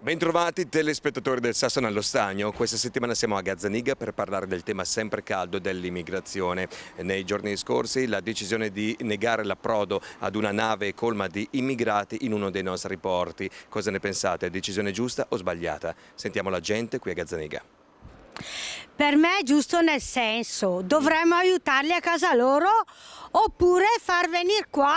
Bentrovati telespettatori del Sassone allo Stagno, questa settimana siamo a Gazzaniga per parlare del tema sempre caldo dell'immigrazione. Nei giorni scorsi la decisione di negare l'approdo ad una nave colma di immigrati in uno dei nostri porti. Cosa ne pensate? Decisione giusta o sbagliata? Sentiamo la gente qui a Gazzaniga. Per me è giusto nel senso, dovremmo aiutarli a casa loro oppure far venire qua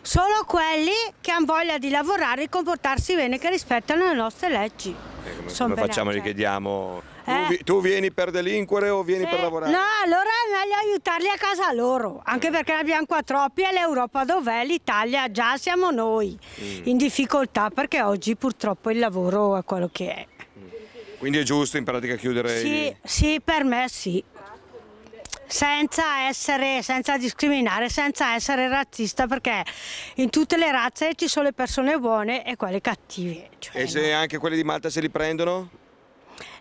solo quelli che hanno voglia di lavorare e comportarsi bene, che rispettano le nostre leggi. Eh, come, come facciamo, li chiediamo... Eh. Tu, tu, vieni per delinquere o vieni sì. per eh, lavorare? No, allora è meglio aiutarli a casa loro, anche eh. perché ne abbiamo qua troppi e l'Europa dov'è? L'Italia già siamo noi mm. in difficoltà perché oggi purtroppo il lavoro è quello che è. Quindi è giusto in pratica chiudere? Sì, i... sì per me sì. Senza, essere, senza discriminare, senza essere razzista, perché in tutte le razze ci sono le persone buone e quelle cattive. Cioè, e se no. anche quelle di Malta se li prendono?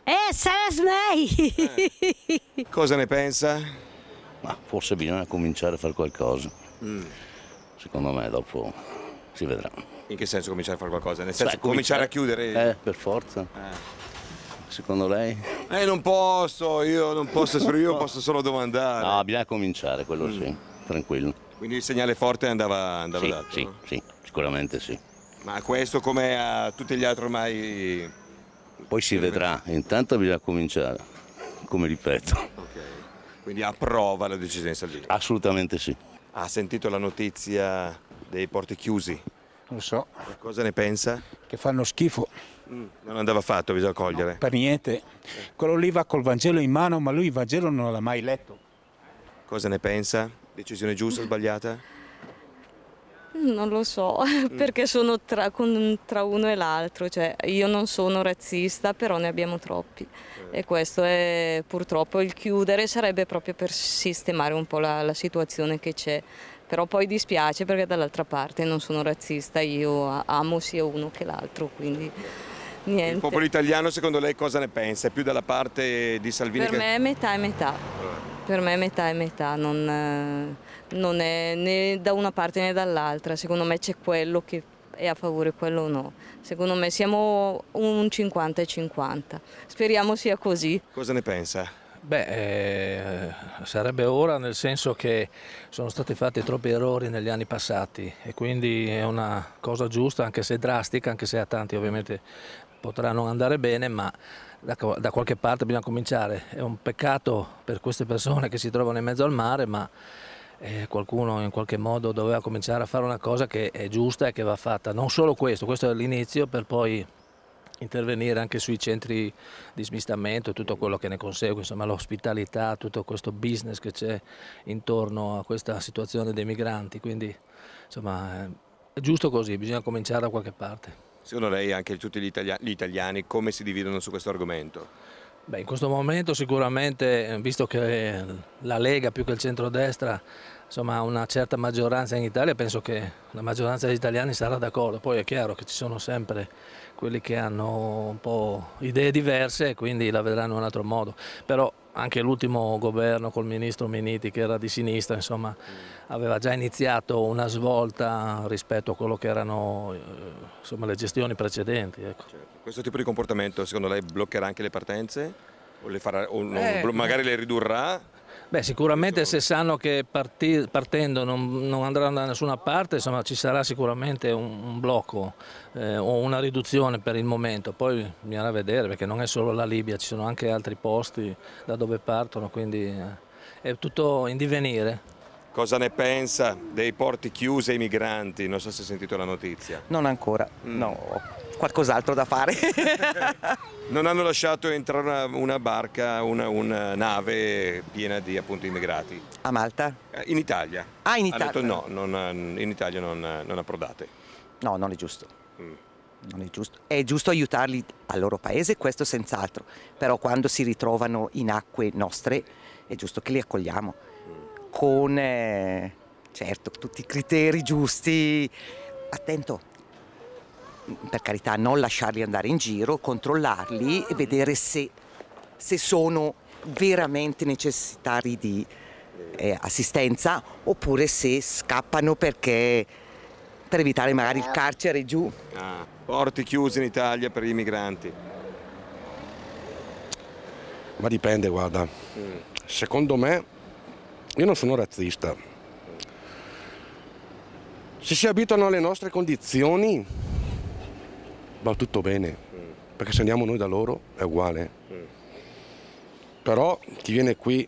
Eh, saras me! Eh. Cosa ne pensa? Ma forse bisogna cominciare a fare qualcosa. Mm. Secondo me dopo si vedrà. In che senso cominciare a fare qualcosa? Nel senso Beh, cominciare, cominciare a chiudere? Eh, per forza. Eh secondo lei? Eh, non posso, io non posso esprimere, io posso solo domandare. No, bisogna cominciare, quello mm. sì, tranquillo. Quindi il segnale forte andava, andava sì, dato? Sì, no? sì, sicuramente sì. Ma questo come a tutti gli altri ormai... Poi si vedrà, intanto bisogna cominciare, come ripeto. Ok, quindi approva la decisione di Salvini? Assolutamente sì. Ha sentito la notizia dei porti chiusi? Non so. Cosa ne pensa? Che fanno schifo. Mm. non andava fatto, bisogna cogliere. No, per niente. Quello lì va col Vangelo in mano, ma lui il Vangelo non l'ha mai letto. Cosa ne pensa? Decisione giusta o mm. sbagliata? Non lo so, mm. perché sono tra, con, tra uno e l'altro, cioè, io non sono razzista, però ne abbiamo troppi eh. e questo è purtroppo il chiudere, sarebbe proprio per sistemare un po' la, la situazione che c'è, però poi dispiace perché dall'altra parte non sono razzista, io amo sia uno che l'altro, quindi... Niente. Il popolo italiano secondo lei cosa ne pensa? È più dalla parte di Salvini? Per che... me è metà e metà. Eh. Per me è metà e metà, non, eh, non è né da una parte né dall'altra. Secondo me c'è quello che è a favore, quello no. Secondo me siamo un 50 e 50. Speriamo sia così. Cosa ne pensa? Beh, eh, sarebbe ora nel senso che sono stati fatti troppi errori negli anni passati e quindi è una cosa giusta anche se drastica, anche se ha tanti ovviamente potrà non andare bene, ma da, da, qualche parte bisogna cominciare. È un peccato per queste persone che si trovano in mezzo al mare, ma eh, qualcuno in qualche modo doveva cominciare a fare una cosa che è giusta e che va fatta. Non solo questo, questo è l'inizio per poi intervenire anche sui centri di smistamento e tutto quello che ne consegue, insomma l'ospitalità, tutto questo business che c'è intorno a questa situazione dei migranti, quindi insomma è giusto così, bisogna cominciare da qualche parte. Secondo lei anche tutti gli, italia gli italiani come si dividono su questo argomento? Beh, in questo momento sicuramente, eh, visto che eh, la Lega più che il centrodestra insomma, ha una certa maggioranza in Italia, penso che la maggioranza degli italiani sarà d'accordo. Poi è chiaro che ci sono sempre quelli che hanno un po' idee diverse e quindi la vedranno in un altro modo. Però anche l'ultimo governo col ministro Miniti che era di sinistra insomma, aveva già iniziato una svolta rispetto a quello che erano eh, insomma, le gestioni precedenti. Ecco. Certo. Questo tipo di comportamento secondo lei bloccherà anche le partenze? O, le farà, o eh, magari eh. le ridurrà? Beh, sicuramente se sanno che parti, partendo non, non, andranno da nessuna parte, insomma, ci sarà sicuramente un, un blocco eh, o una riduzione per il momento, poi bisognerà vedere perché non è solo la Libia, ci sono anche altri posti da dove partono, quindi eh, è tutto in divenire. Cosa ne pensa dei porti chiusi ai migranti? Non so se hai sentito la notizia. Non ancora, mm. no, qualcos'altro da fare. non hanno lasciato entrare una, una barca, una, una, eh, nave piena di appunto, immigrati. A Malta? Eh, in Italia. Ah, in Italia? no, non, eh, in Italia non, non, approdate. No, non è giusto. Mm. Non è giusto. È giusto aiutarli al loro paese, questo senz'altro, però quando si ritrovano in acque nostre è giusto che li accogliamo Certo, con eh, certo, tutti i criteri giusti. Attento, per carità, non lasciarli andare in giro, controllarli e vedere se, se sono veramente necessitari di eh, assistenza oppure se scappano perché per evitare magari il carcere giù. Ah, porti chiusi in Italia per i migranti. Ma dipende, guarda. Mm. Secondo me io non sono razzista. Se si abituano alle nostre condizioni va tutto bene, perché se andiamo noi da loro è uguale. Però chi viene qui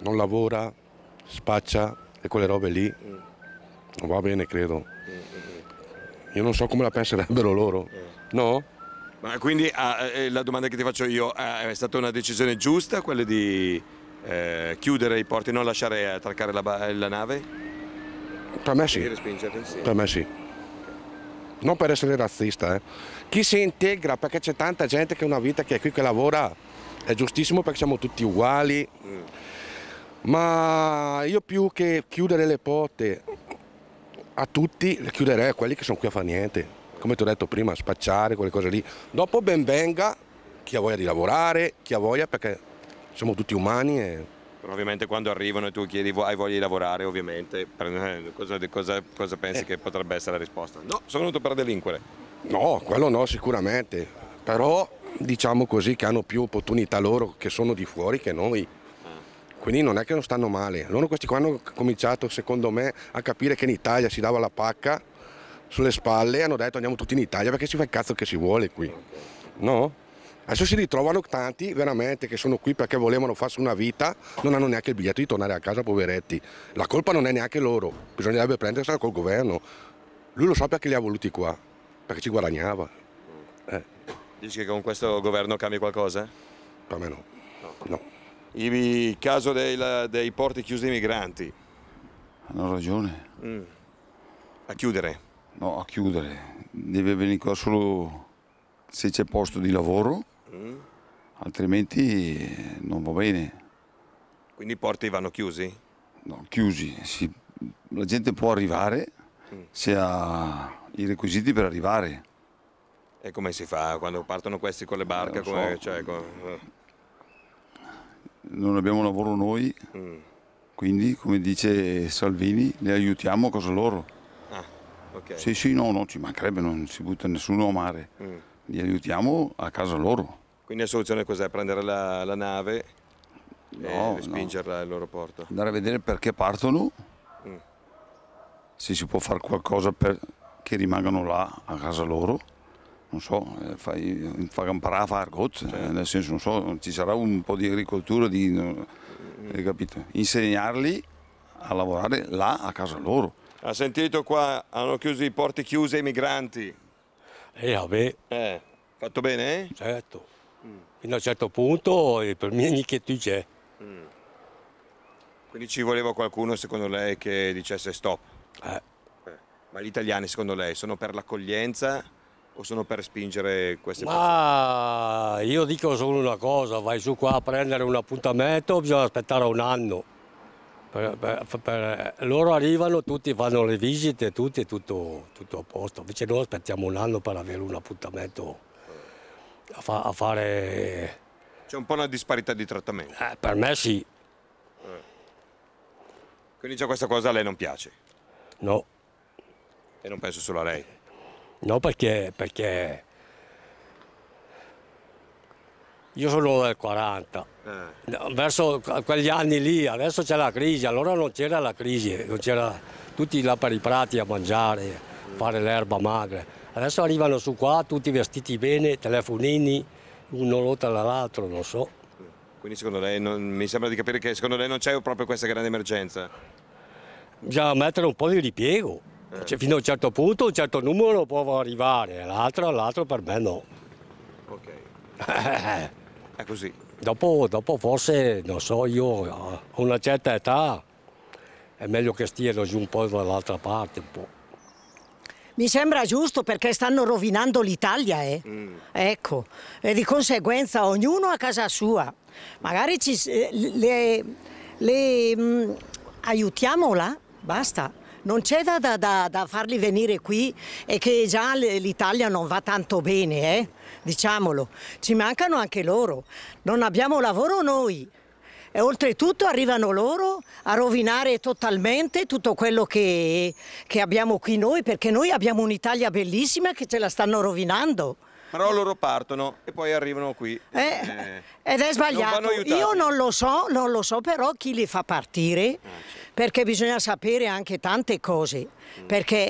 non lavora, spaccia e quelle robe lì non va bene, credo. Io non so come la penserebbero loro, no? Ma quindi ah, eh, la domanda che ti faccio io, ah, è stata una decisione giusta quella di eh, chiudere i porti, non lasciare eh, attraccare la, la nave? Per me sì. Per me sì. Non per essere razzista. Eh. Chi si integra, perché c'è tanta gente che ha una vita che è qui che lavora, è giustissimo perché siamo tutti uguali. Mm. Ma io più che chiudere le porte a tutti, le chiuderei a quelli che sono qui a fare niente. Come ti ho detto prima, spacciare, quelle cose lì. Dopo ben venga chi ha voglia di lavorare, chi ha voglia perché siamo tutti umani e ovviamente quando arrivano e tu chiedi hai voglia di lavorare, ovviamente, eh, cosa, cosa, cosa pensi eh. che potrebbe essere la risposta? No, sono venuto per delinquere. No, quello no sicuramente, però diciamo così che hanno più opportunità loro che sono di fuori che noi. Eh. Quindi non è che non stanno male. Loro questi qua hanno cominciato, secondo me, a capire che in Italia si dava la pacca sulle spalle e hanno detto andiamo tutti in Italia perché si fa il cazzo che si vuole qui. No? Adesso si ritrovano tanti veramente che sono qui perché volevano farsi una vita, non hanno neanche il biglietto di tornare a casa, poveretti. La colpa non è neanche loro, bisognerebbe prendersela col governo. Lui lo sa perché li ha voluti qua, perché ci guadagnava. Eh. Dici che con questo governo cambia qualcosa? Per me no. no. no. Il caso dei, dei, porti chiusi ai migranti. Hanno ragione. Mm. A chiudere? No, a chiudere. Deve venire qua solo se c'è posto di lavoro Altrimenti non va bene. Quindi i porti vanno chiusi? No, chiusi. Si, la gente può arrivare mm. se ha i requisiti per arrivare. E come si fa quando partono questi con le barche? Eh, come, so. cioè, con... Non abbiamo lavoro noi, mm. quindi come dice Salvini, le aiutiamo a cosa loro. Ah, okay. Sì, sì, no, no, ci mancherebbe, non si butta nessuno a mare. Mm. Li aiutiamo a casa loro. Quindi la soluzione cos'è? Prendere la, la nave no, e spingerla no. all'aeroporto? Andare a vedere perché partono, mm. se si può fare qualcosa per che rimangano là a casa loro. Non so, fare un cioè. nel senso, non so, ci sarà un po' di agricoltura, di, mm. capito? Insegnarli a lavorare là a casa loro. Ha sentito qua, hanno chiuso i porti chiusi ai migranti. E eh, vabbè. Eh, fatto bene? Eh? Certo. Mm. Fino a un certo punto eh, per me nicchettice. c'è. Mm. Quindi ci voleva qualcuno, secondo lei, che dicesse stop? Eh. eh. Ma gli italiani, secondo lei, sono per l'accoglienza o sono per spingere queste persone? io dico solo una cosa, vai su qua a prendere un appuntamento, bisogna aspettare un anno. Per, per, per, loro arrivano tutti, fanno le visite, tutti, tutto, tutto a posto. Invece noi aspettiamo un anno per avere un appuntamento a, fa a fare... C'è un po' una disparità di trattamento. Eh, per me sì. Eh. Quindi già questa cosa a lei non piace? No. E non penso solo a lei? No, perché... perché... Io sono del 40, eh. verso quegli anni lì, adesso c'è la crisi, allora non c'era la crisi, non c'era tutti là per i prati a mangiare, fare l'erba magra. Adesso arrivano su qua tutti vestiti bene, telefonini, uno lotta dall'altro, non so. Quindi secondo lei, non, mi sembra di capire che secondo lei non c'è proprio questa grande emergenza? Bisogna mettere un po' di ripiego, eh. cioè, fino a un certo punto un certo numero può arrivare, l'altro, l'altro per me no. Ok. È così. Dopo, dopo forse, non so, io ho una certa età, è meglio che stiano giù un po' dall'altra parte un po' mi sembra giusto perché stanno rovinando l'Italia. Eh. Mm. Ecco, e di conseguenza ognuno a casa sua. Magari ci, eh, le, le mh, mm, aiutiamola, basta. Non c'è da, da, da, da, farli venire qui e che già l'Italia non va tanto bene, eh? diciamolo. Ci mancano anche loro. Non abbiamo lavoro noi e oltretutto arrivano loro a rovinare totalmente tutto quello che, che abbiamo qui noi, perché noi abbiamo un'Italia bellissima che ce la stanno rovinando però loro partono e poi arrivano qui. Eh, eh, ed è sbagliato. Non Io non lo so, non lo so però chi li fa partire, ah, certo. perché bisogna sapere anche tante cose, mm. perché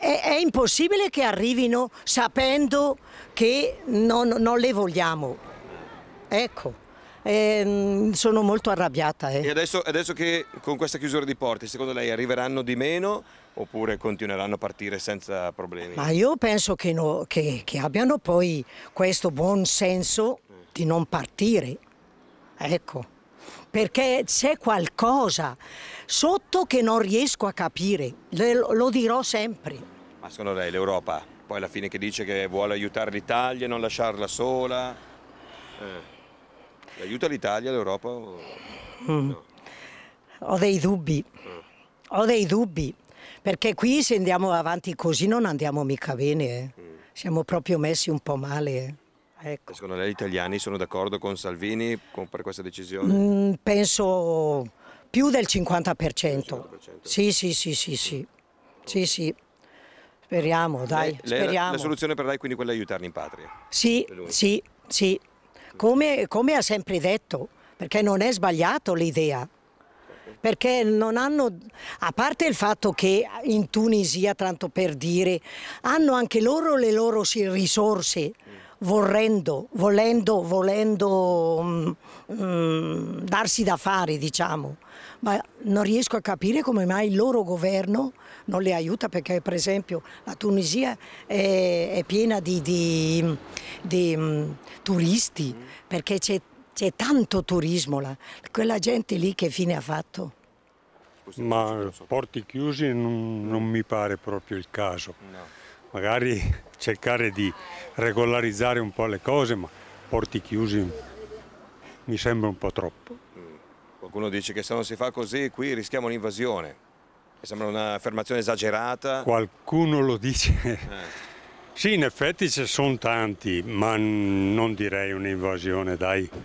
eh, è, impossibile che arrivino sapendo che non, non le vogliamo. Mm. Ecco e ehm, sono molto arrabbiata. Eh. E adesso, adesso, che con questa chiusura di porti, secondo lei arriveranno di meno oppure continueranno a partire senza problemi? Ma io penso che, no, che, che abbiano poi questo buon senso di non partire, ecco, perché c'è qualcosa sotto che non riesco a capire, lo, lo dirò sempre. Ma secondo lei l'Europa, poi alla fine che dice che vuole aiutare l'Italia, e non lasciarla sola? Eh. Aiuta l'Italia, l'Europa? O... Mm. No. Ho dei dubbi, mm. ho dei dubbi, perché qui se andiamo avanti così non andiamo mica bene, eh. mm. siamo proprio messi un po' male. Eh. Ecco. Secondo lei gli italiani sono d'accordo con Salvini con, per questa decisione? Mm, penso più del 50%. 50%. Sì, sì, sì, sì, sì. sì, sì. Speriamo, dai, lei, lei speriamo. La, la, soluzione per lei è quindi quella di aiutarli in patria? Sì, sì, sì come, come ha sempre detto, perché non è sbagliato l'idea perché non hanno, a parte il fatto che in Tunisia, tanto per dire, hanno anche loro le loro risorse vorrendo, volendo, volendo mh, mm, mh, mm, darsi da fare, diciamo. Ma non riesco a capire come mai il loro governo non le aiuta perché per esempio la Tunisia è, è piena di, di, di mh, mm, turisti perché c'è tanto turismo là. Quella gente lì che fine ha fatto? Ma porti chiusi non, non mi pare proprio il caso. No. Magari cercare di regolarizzare un po' le cose, ma porti chiusi mi sembra un po' troppo. Qualcuno dice che se non si fa così qui rischiamo un'invasione. Mi sembra un'affermazione esagerata. Qualcuno lo dice. Eh. Sì, in effetti ci sono tanti, ma non direi un'invasione, dai. Mm.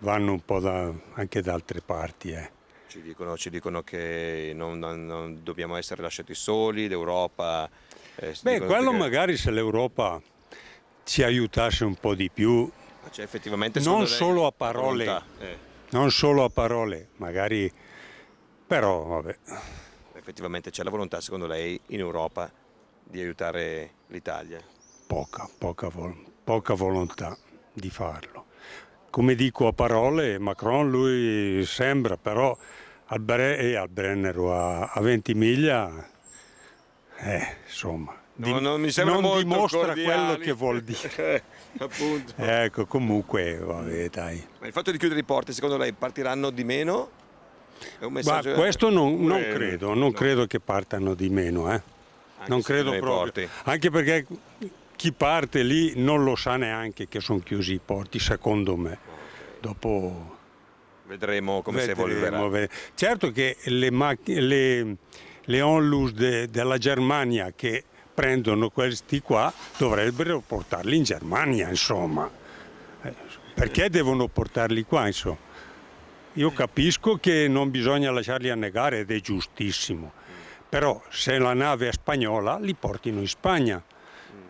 Vanno un po' da, anche da altre parti. Eh. Ci dicono, ci dicono che non, non, non, dobbiamo essere lasciati soli, l'Europa... Eh, Beh, quello che... magari se l'Europa ci aiutasse un po' di più, cioè, effettivamente, non solo a parole, eh. non solo a parole, magari, però vabbè. Effettivamente c'è la volontà, secondo lei, in Europa di aiutare l'Italia? Poca, poca, poca volontà di farlo. Come dico a parole, Macron lui sembra, però al, Bre eh, al Brennero a, a 20 miglia, eh, insomma, no, non, mi sembra non dimostra cordiali. quello che vuol dire. Eh, appunto. Ecco, comunque, vabbè, dai. Ma il fatto di chiudere i porti, secondo lei partiranno di meno? Ma questo non, non eh, credo, non no. credo che partano di meno, eh. Non credo proprio. Porti. Anche perché chi parte lì non lo sa neanche che sono chiusi i porti, secondo me. Dopo Vedremo come Vedremo. si evolverà. Certo che le, le, le onlus de della Germania che prendono questi qua dovrebbero portarli in Germania, insomma. Eh, perché devono portarli qua, insomma? Io capisco che non bisogna lasciarli annegare ed è giustissimo, però se la nave è spagnola li portino in Spagna,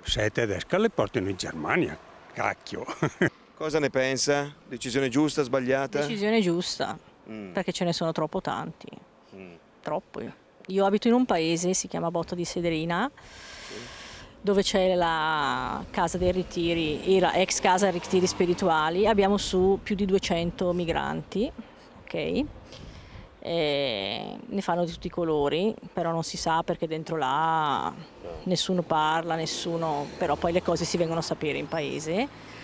se è tedesca li portino in Germania, cacchio. Cosa ne pensa? Decisione giusta, sbagliata? Decisione giusta, mm. perché ce ne sono troppo tanti, mm. troppo. Io abito in un paese, si chiama Botta di Sederina, sì. dove c'è la casa dei ritiri, era ex casa dei ritiri spirituali, abbiamo su più di 200 migranti, ok? E ne fanno di tutti i colori, però non si sa perché dentro là nessuno parla, nessuno, però poi le cose si vengono a sapere in paese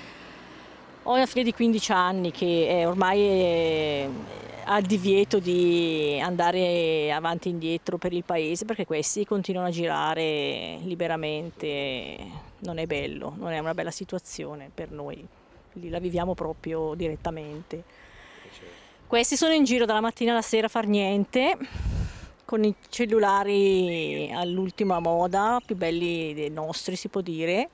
ho una figlia di 15 anni che eh, ormai eh, ha il divieto di andare avanti e indietro per il paese perché questi continuano a girare liberamente, non è bello, non è una bella situazione per noi, la viviamo proprio direttamente. Questi sono in giro dalla mattina alla sera a far niente, con i cellulari all'ultima moda, più belli dei nostri si può dire,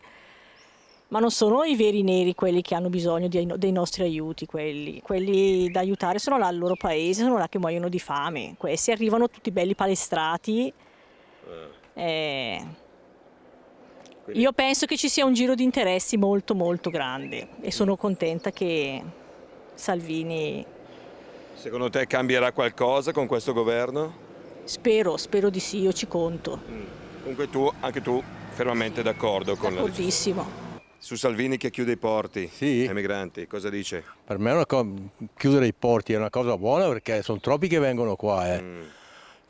ma non sono i veri neri quelli che hanno bisogno di, dei nostri aiuti, quelli, quelli da aiutare sono là al loro paese, sono là che muoiono di fame, questi arrivano tutti belli palestrati. Eh. eh. Io penso che ci sia un giro di interessi molto molto grande e sono contenta che Salvini... Secondo te cambierà qualcosa con questo governo? Spero, spero di sì, io ci conto. Mm. Comunque tu, anche tu, fermamente d'accordo con la su Salvini che chiude i porti sì. ai migranti, cosa dice? Per me chiudere i porti è una cosa buona perché sono troppi che vengono qua. Eh. Mm.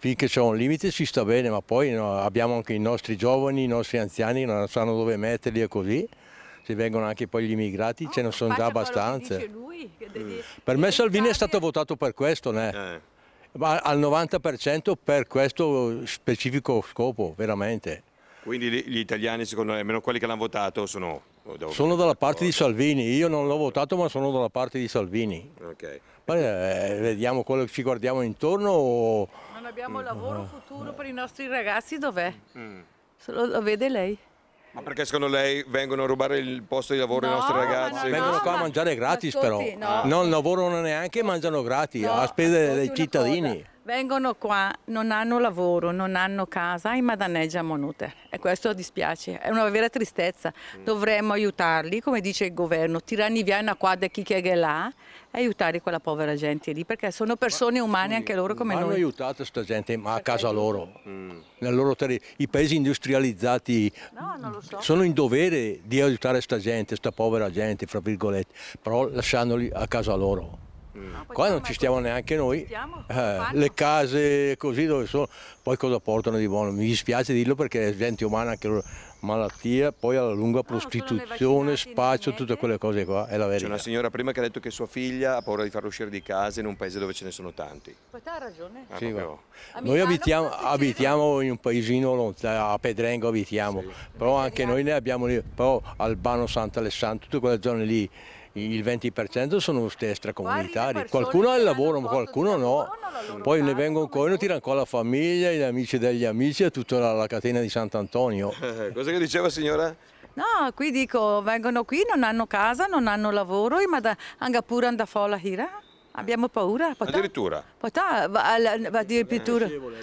Finché c'è un limite si sta bene, ma poi no, abbiamo anche i nostri giovani, i nostri anziani non sanno dove metterli e così. Se vengono anche poi gli immigrati, oh, ce ne sono già abbastanza. Lui, devi, mm. Per me Salvini è stato votato per questo, eh. ma al 90% per questo specifico scopo, veramente. Quindi gli italiani, secondo me, almeno quelli che l'hanno votato, sono dove? Sono dalla parte di Salvini, io non l'ho votato ma sono dalla parte di Salvini. Okay. Beh, vediamo quello che ci guardiamo intorno. O... Non abbiamo lavoro mm. futuro per i nostri ragazzi, dov'è? Mm. Lo, lo vede lei? Ma perché secondo lei vengono a rubare il posto di lavoro no, ai nostri ragazzi? No, vengono no, qua a mangiare gratis ascolti, però, non lavorano neanche e mangiano gratis, a spese dei cittadini. Cosa. Vengono qua, non hanno lavoro, non hanno casa, ma Madaneggia Monute. E questo dispiace, è una vera tristezza. Mm. Dovremmo aiutarli, come dice il governo, tirarli via una quadra chi che è là e aiutare quella povera gente lì, perché sono persone umane anche loro come noi. Hanno aiutato questa gente, ma a casa loro, mm. loro I paesi industrializzati no, so. sono in dovere di aiutare questa gente, questa povera gente, fra virgolette, però lasciandoli a casa loro. Mm. Qua non ci stiamo neanche noi, eh, le case così dove sono, poi cosa portano di buono? Mi dispiace dirlo perché è gente umana anche loro. malattia, poi alla lunga ah, prostituzione, spaccio, tutte quelle cose qua, è la verità. C'è una signora prima che ha detto che sua figlia ha paura di farlo uscire di casa in un paese dove ce ne sono tanti. Ha ragione. Ah, sì, noi abitiamo, abitiamo, in un paesino lontano, a Pedrengo abitiamo, sì. però anche noi ne abbiamo lì, però Albano, Sant'Alessandro, tutte quelle zone lì, il 20% sono extracomunitari, qualcuno ha il lavoro ma qualcuno no, poi ne vengono con e tirano qua la famiglia, gli amici degli amici e tutta la, la catena di Sant'Antonio. Cosa che diceva signora? No, qui dico, vengono qui, non hanno casa, non hanno lavoro, ma da, anche pure folla fuori Abbiamo paura. Potà, Addirittura? Potà, va, va a dire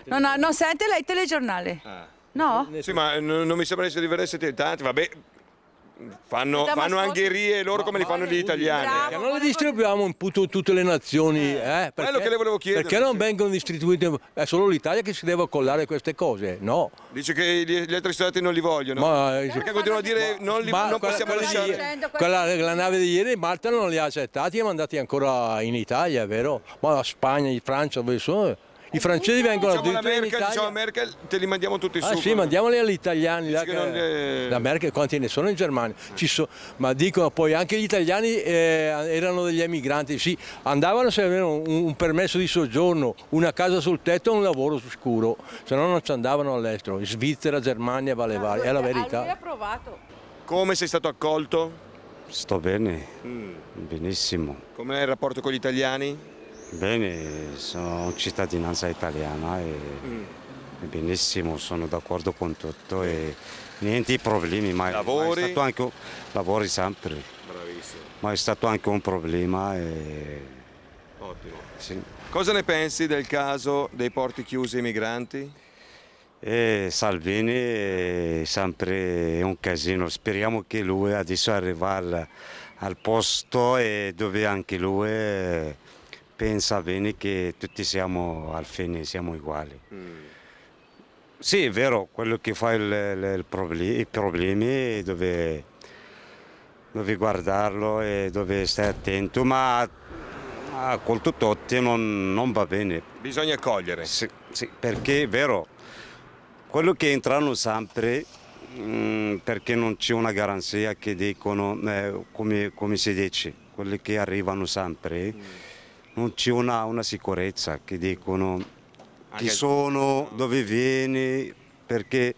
Non, non sente lei il telegiornale? Ah. No? Sì, ma eh, non mi sembra di essere diversi tanti, vabbè, Fanno, fanno angherie loro come li fanno gli italiani. Bravo, eh, non le distribuiamo in po' tutte le nazioni, eh. eh, perché, quello che le volevo chiedere. Perché non vengono distribuite? È solo l'Italia che si deve accollare queste cose, no? Dice che gli, altri stati non li vogliono. Ma, eh, perché continuano a dire ma, non, li, ma, non quella, possiamo lasciare. Quella, la nave di ieri Malta non li ha accettati e mandati ancora in Italia, vero? Ma la Spagna, in Francia, dove sono? I francesi vengono diciamo addirittura Merkel, in diciamo Italia. Diciamo Merkel, te li mandiamo tutti ah, su. Sì, mandiamoli agli italiani. Là, le... La Merkel, quanti ne sono in Germania? Sono, ma dicono poi anche gli italiani eh, erano degli emigranti, sì, andavano se avevano un, un, permesso di soggiorno, una casa sul tetto e un lavoro scuro se no non ci andavano all'estero, in Svizzera, Germania, vale varie, è la verità. Come sei stato accolto? Sto bene, mm. benissimo. Com'è il rapporto con gli italiani? Bene, sono cittadinanza italiana e mm. benissimo, sono d'accordo con tutto e niente problemi, ma, lavori. ma è stato anche lavori sempre. Bravissimo. Ma è stato anche un problema e... Ottimo. Sì. Cosa ne pensi del caso dei porti chiusi ai migranti? E eh, Salvini è sempre un casino, speriamo che lui adesso arrivi al, al posto e dove anche lui pensa bene che tutti siamo al fine, siamo uguali. Mm. Sì, è vero, quello che fa il, il problemi, i problemi dove, dove guardarlo e dove stare attento, ma Ah, col tutt'otti non, non va bene. Bisogna cogliere. Sì, sì, perché è vero, quello che entrano sempre, mm, perché non c'è una garanzia che dicono, eh, come, come, si dice, quelli che arrivano sempre, mm non c'è una, una, sicurezza che dicono chi sono, dove vieni, perché,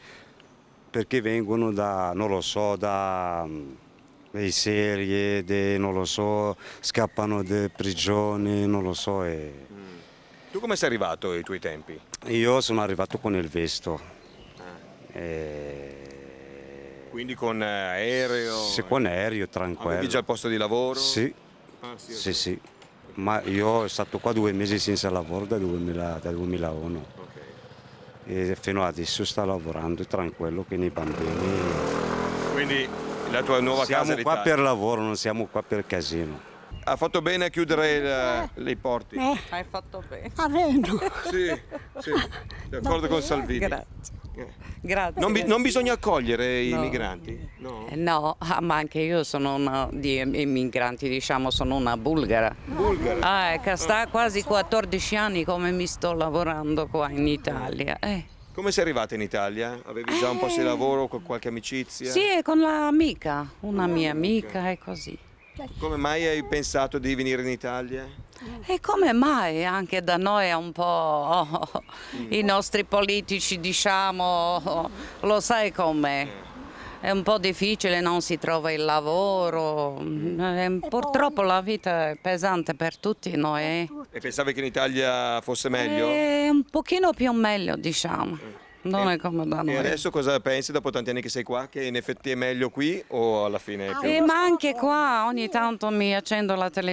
perché vengono da, non lo so, da mm, dei serie, de, non lo so, scappano da prigioni, non lo so. E... Mm. Tu come sei arrivato ai tuoi tempi? Io sono arrivato con il vesto. Ah. E... Eh, Quindi con eh, aereo? Sì, con aereo, tranquillo. Avevi già il posto di lavoro? Sì, ah, sì, sì. sì ma io sono stato qua due mesi senza lavoro da, 2000, da 2001 okay. e fino adesso sto lavorando tranquillo con i bambini. Quindi la tua nuova siamo casa Siamo qua per lavoro, non siamo qua per casino. Ha fatto bene a chiudere il, eh, i porti? Eh. Hai fatto bene. Ah, bene. Sì, sì. d'accordo con Salvini. Grazie. Grazie. Non, bi non, bisogna accogliere no. i migranti? No, eh, no ah, ma anche io sono una di migranti, diciamo, sono una bulgara. Bulgara? Ah, ecco, sta quasi 14 anni come mi sto lavorando qua in Italia. Eh. Come sei arrivata in Italia? Avevi già eh. un posto di lavoro, con qualche amicizia? Sì, eh, con l'amica, una ah, mia amica e così. Come mai hai pensato di venire in Italia? E come mai anche da noi è un po' i nostri politici diciamo, lo sai com'è? È un po' difficile, non si trova il lavoro, eh, e purtroppo poi... la vita è pesante per tutti noi. E pensavi che in Italia fosse meglio? È eh, un pochino più meglio diciamo. Eh non è come da noi. E adesso cosa pensi dopo tanti anni che sei qua? Che in effetti è meglio qui o alla fine È ah, più... Eh, ma anche qua ogni tanto mi accendo la televisione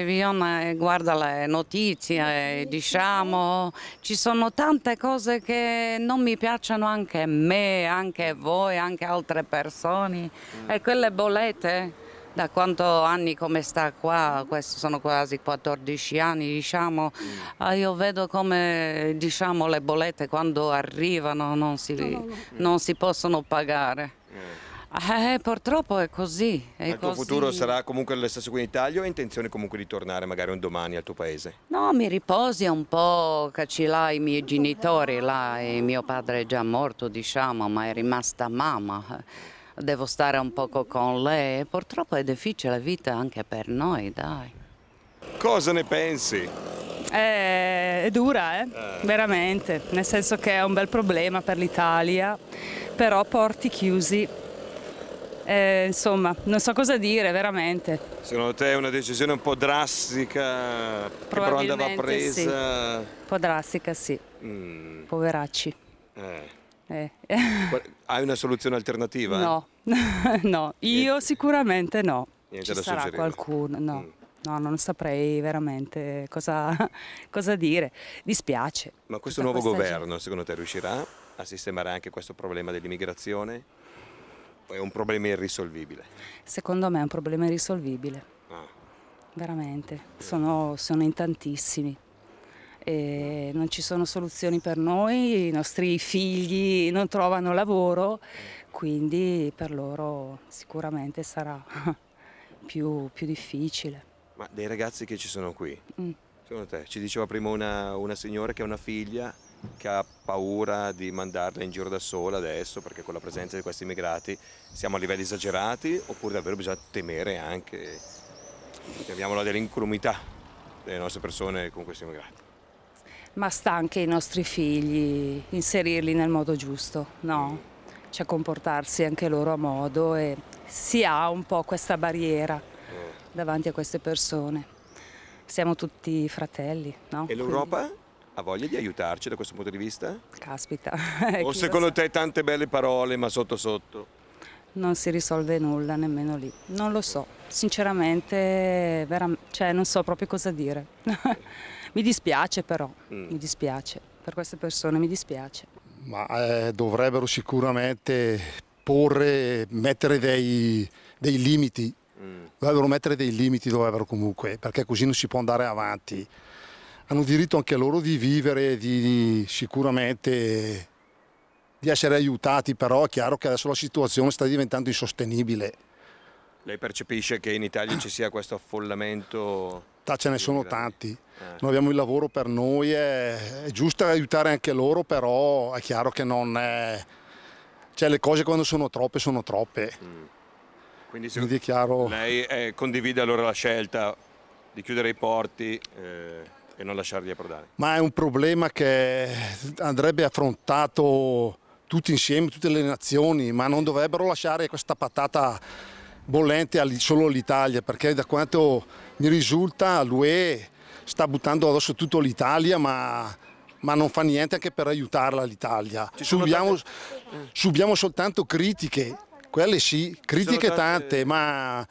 e guardo le notizie, e, eh, diciamo, ci sono tante cose che non mi piacciono anche a me, anche a voi, anche a altre persone mm. e quelle bollette da quanto anni come sta qua, questo sono quasi 14 anni, diciamo, mm. ah, io vedo come diciamo, le bollette quando arrivano non si, Non si possono pagare. Eh, eh purtroppo è così. È ecco, il tuo così. futuro sarà comunque lo stesso qui in Italia o hai intenzione comunque di tornare magari un domani al tuo paese? No, mi riposi un po', che ci là i miei genitori, là, mio padre è già morto, diciamo, ma è rimasta mamma devo stare un poco con lei. Purtroppo è difficile la vita anche per noi, dai. Cosa ne pensi? È, è dura, eh? Eh. veramente, nel senso che è un bel problema per l'Italia, però porti chiusi. Eh, insomma, non so cosa dire, veramente. Secondo te è una decisione un po' drastica che però andava presa? Sì. Un po' drastica, sì. Mm. Poveracci. Eh. Eh. Hai una soluzione alternativa? No, no. io suggerire. sicuramente no. Niente Ci sarà suggerire. qualcuno, no. Mm. no. non saprei veramente cosa, cosa dire. Dispiace. Ma questo nuovo governo, gente. secondo te, riuscirà a sistemare anche questo problema dell'immigrazione? È un problema irrisolvibile? Secondo me è un problema irrisolvibile. Ah. Veramente. Eh. Sono, sono in tantissimi eh, non ci sono soluzioni per noi, i nostri figli non trovano lavoro, quindi per loro sicuramente sarà più, più difficile. Ma dei ragazzi che ci sono qui, mm. secondo te, ci diceva prima una, una signora che ha una figlia che ha paura di mandarla in giro da sola adesso perché con la presenza di questi immigrati siamo a livelli esagerati oppure davvero bisogna temere anche, chiamiamola, dell'incolumità delle nostre persone con questi immigrati? ma sta anche ai nostri figli inserirli nel modo giusto, no? cioè comportarsi anche loro a modo e si ha un po' questa barriera davanti a queste persone. Siamo tutti fratelli, no? E l'Europa? ha voglia di aiutarci da questo punto di vista? Caspita. o secondo te tante belle parole ma sotto sotto? Non si risolve nulla nemmeno lì, non lo so, sinceramente cioè, non so proprio cosa dire. Mi dispiace però, mm. mi dispiace, per queste persone mi dispiace. Ma eh, dovrebbero sicuramente porre, mettere dei, dei limiti, mm. dovrebbero mettere dei limiti, dovrebbero comunque, perché così non si può andare avanti. Hanno diritto anche loro di vivere, di, di sicuramente di essere aiutati, però è chiaro che adesso la situazione sta diventando insostenibile. Lei percepisce che in Italia ci sia questo affollamento? Da, ce ne sono tanti, eh. noi abbiamo il lavoro per noi, è, è, giusto aiutare anche loro, però è chiaro che non è... Cioè le cose quando sono troppe sono troppe. Mm. Quindi, Quindi è chiaro... Lei eh, condivide allora la scelta di chiudere i porti eh, e non lasciarli approdare? Ma è un problema che andrebbe affrontato tutti insieme, tutte le nazioni, ma non dovrebbero lasciare questa patata bollente solo l'Italia, perché da quanto mi risulta l'UE sta buttando addosso tutto l'Italia, ma, ma, non fa niente anche per aiutarla l'Italia. Subiamo, tante... subiamo, soltanto critiche, quelle sì, critiche tante, tante ma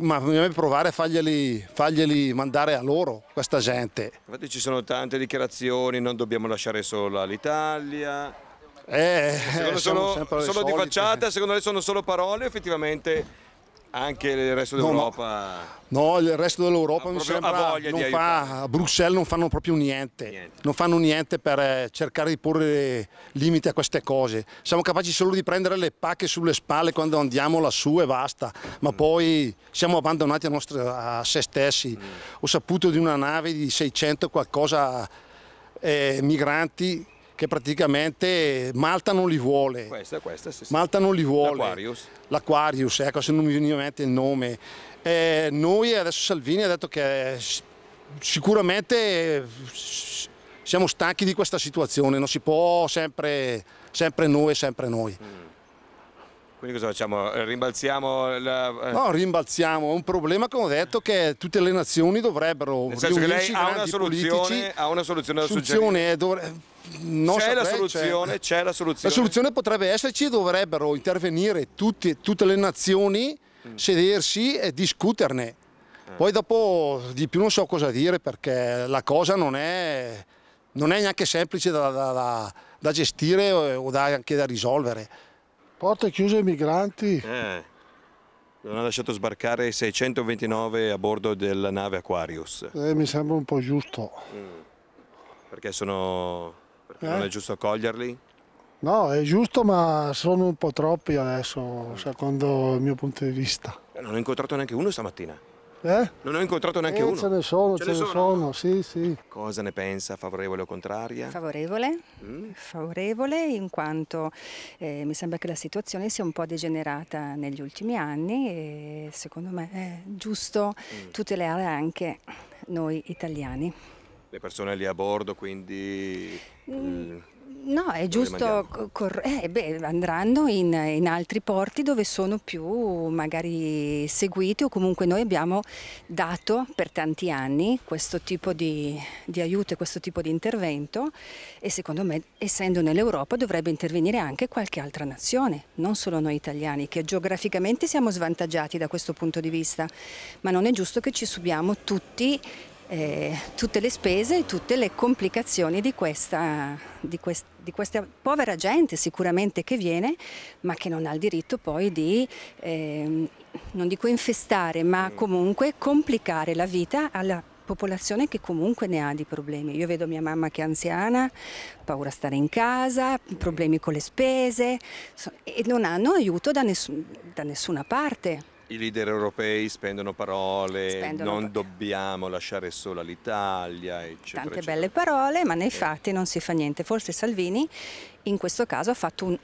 ma bisogna provare a farglieli, farglieli, mandare a loro questa gente. Infatti ci sono tante dichiarazioni, non dobbiamo lasciare sola l'Italia. Eh, sono, sono di facciata, secondo lei sono solo parole, effettivamente anche il resto d'Europa. No, no, il resto dell'Europa mi sembra non fa, a Bruxelles non fanno proprio niente. niente, non fanno niente per eh, cercare di porre limiti a queste cose. Siamo capaci solo di prendere le pacche sulle spalle quando andiamo lassù e basta, ma mm. poi siamo abbandonati a, nostro, a se stessi. Mm. Ho saputo di una nave di 600 qualcosa eh, migranti che praticamente Malta non li vuole. Questa, questa, sì, sì. Malta non li vuole. L'Aquarius. L'Aquarius, ecco, se non mi veniva in mente il nome. Eh, noi adesso Salvini ha detto che sicuramente siamo stanchi di questa situazione, non si può sempre, sempre noi, sempre noi. Mm. Quindi cosa facciamo? Rimbalziamo la... Eh. No, rimbalziamo, è un problema come ho detto che tutte le nazioni dovrebbero Nel senso che lei ha una, ha una soluzione, da suggerire. Soluzione, non c'è la soluzione, c'è. c'è la soluzione. La soluzione potrebbe esserci, dovrebbero intervenire tutti, tutte le nazioni, mm. sedersi e discuterne. Mm. Poi dopo di più non so cosa dire perché la cosa non è, non è neanche semplice da, da, da, da gestire o anche da risolvere. Porte chiuse ai migranti. Eh. Non ha lasciato sbarcare 629 a bordo della nave Aquarius. Eh, mi sembra un po' giusto. Mm. Perché sono eh? Non è giusto coglierli? No, è giusto, ma sono un po' troppi adesso, secondo il mio punto di vista. Eh, non ho incontrato neanche uno stamattina. Eh? Non ho incontrato neanche eh, uno. Ce ne sono, ce, ce ne, sono. sono. sì, sì. Cosa ne pensa, favorevole o contraria? Favorevole, mm. favorevole in quanto eh, mi sembra che la situazione sia un po' degenerata negli ultimi anni e secondo me è giusto mm. tutelare anche noi italiani le persone lì a bordo, quindi... Mm. No, è giusto, eh, beh, andranno in, in, altri porti dove sono più magari seguiti o comunque noi abbiamo dato per tanti anni questo tipo di, di aiuto e questo tipo di intervento e secondo me essendo nell'Europa dovrebbe intervenire anche qualche altra nazione, non solo noi italiani che geograficamente siamo svantaggiati da questo punto di vista, ma non è giusto che ci subiamo tutti eh, tutte le spese e tutte le complicazioni di questa, di, quest, di questa, povera gente sicuramente che viene, ma che non ha il diritto poi di, eh, non dico infestare, ma mm. comunque complicare la vita alla popolazione che comunque ne ha di problemi. Io vedo mia mamma che è anziana, paura a stare in casa, mm. problemi con le spese e non hanno aiuto da, nessun, da nessuna parte. I leader europei spendono parole, spendono non parole. dobbiamo lasciare sola l'Italia, eccetera. Tante eccetera. belle parole, ma nei fatti non si fa niente. Forse Salvini in questo caso ha fatto un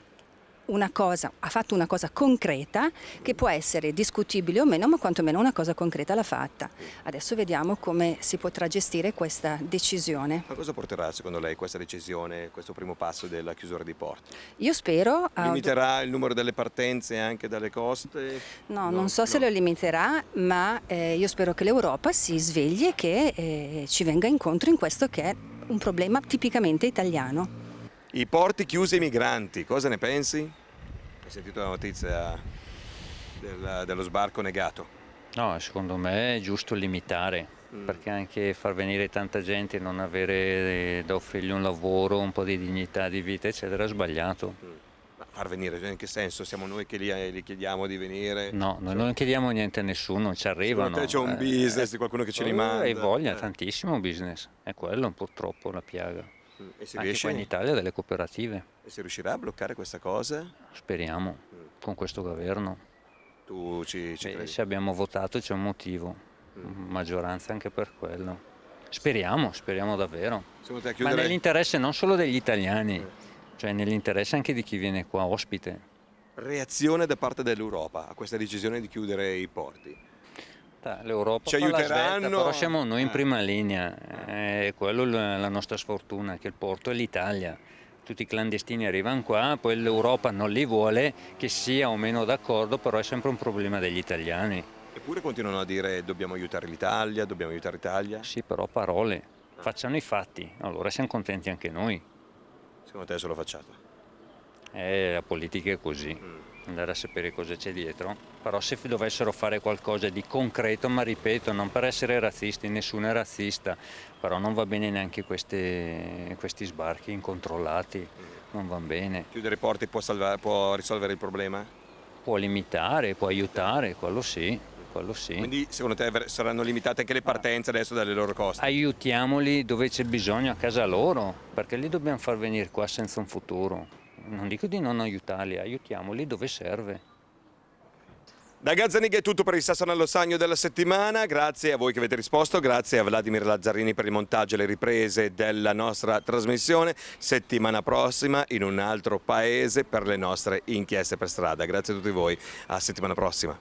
una cosa, ha fatto una cosa concreta che può essere discutibile o meno, ma quantomeno una cosa concreta l'ha fatta. Adesso vediamo come si potrà gestire questa decisione. A cosa porterà secondo lei questa decisione, questo primo passo della chiusura di porti? Io spero... Ah, limiterà il numero delle partenze anche dalle coste? No, no non so no. se lo limiterà, ma eh, io spero che l'Europa si svegli e che eh, ci venga incontro in questo che è un problema tipicamente italiano. I porti chiusi ai migranti, cosa ne pensi? Hai sentito la notizia del, dello sbarco negato? No, secondo me è giusto limitare, mm. perché anche far venire tanta gente e non avere eh, da offrirgli un lavoro, un po' di dignità di vita, eccetera, è sbagliato. Mm. Ma far venire, cioè, in che senso? Siamo noi che li eh, chiediamo di venire? No, noi cioè... non chiediamo niente a nessuno, ci arrivano. C'è un eh, business eh, di qualcuno che ci rimane. E voglia, eh. tantissimo business, è quello purtroppo la piaga. Mm, e se anche riesce... in Italia delle cooperative. E si riuscirà a bloccare questa cosa? Speriamo, mm. con questo governo. Tu ci, ci Beh, Se abbiamo votato c'è un motivo, mm. maggioranza anche per quello. Speriamo, speriamo davvero. Chiudere... Ma nell'interesse non solo degli italiani, mm. cioè nell'interesse anche di chi viene qua ospite. Reazione da parte dell'Europa a questa decisione di chiudere i porti? aiutata, l'Europa ci aiuteranno. Sveta, però siamo noi in eh. prima linea, eh, è quella la nostra sfortuna, che il porto è l'Italia tutti i clandestini arrivano qua, poi l'Europa non li vuole, che sia o meno d'accordo, però è sempre un problema degli italiani. Eppure continuano a dire dobbiamo aiutare l'Italia, dobbiamo aiutare l'Italia. Sì, però parole, facciano i fatti, allora siamo contenti anche noi. Secondo te se lo facciate? Eh, la politica è così. Mm andare a sapere cosa c'è dietro, però se dovessero fare qualcosa di concreto, ma ripeto, non per essere razzisti, nessuno è razzista, però non va bene neanche queste, questi sbarchi incontrollati, non va bene. Chiudere i porti può, salvare, può risolvere il problema? Può limitare, può aiutare, quello sì. Sì. Quindi secondo te saranno limitate anche le ah. partenze adesso dalle loro coste? Aiutiamoli dove c'è bisogno a casa loro, perché li dobbiamo far venire qua senza un futuro non dico di non aiutarli, aiutiamoli dove serve. Da Gazzanig è tutto per il Sassanello Sagno della settimana, grazie a voi che avete risposto, grazie a Vladimir Lazzarini per il montaggio e le riprese della nostra trasmissione, settimana prossima in un altro paese per le nostre inchieste per strada. Grazie a tutti voi, a settimana prossima.